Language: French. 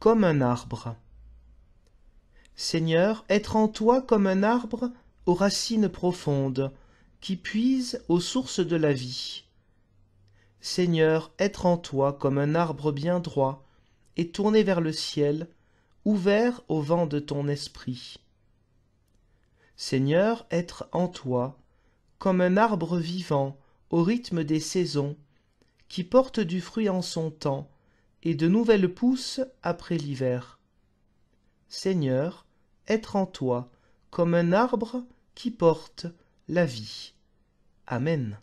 comme un arbre. Seigneur, être en toi comme un arbre aux racines profondes, qui puise aux sources de la vie. Seigneur, être en toi comme un arbre bien droit, et tourné vers le ciel, ouvert au vent de ton esprit. Seigneur, être en toi comme un arbre vivant au rythme des saisons, qui porte du fruit en son temps, et de nouvelles pousses après l'hiver. Seigneur, être en toi comme un arbre qui porte la vie. Amen.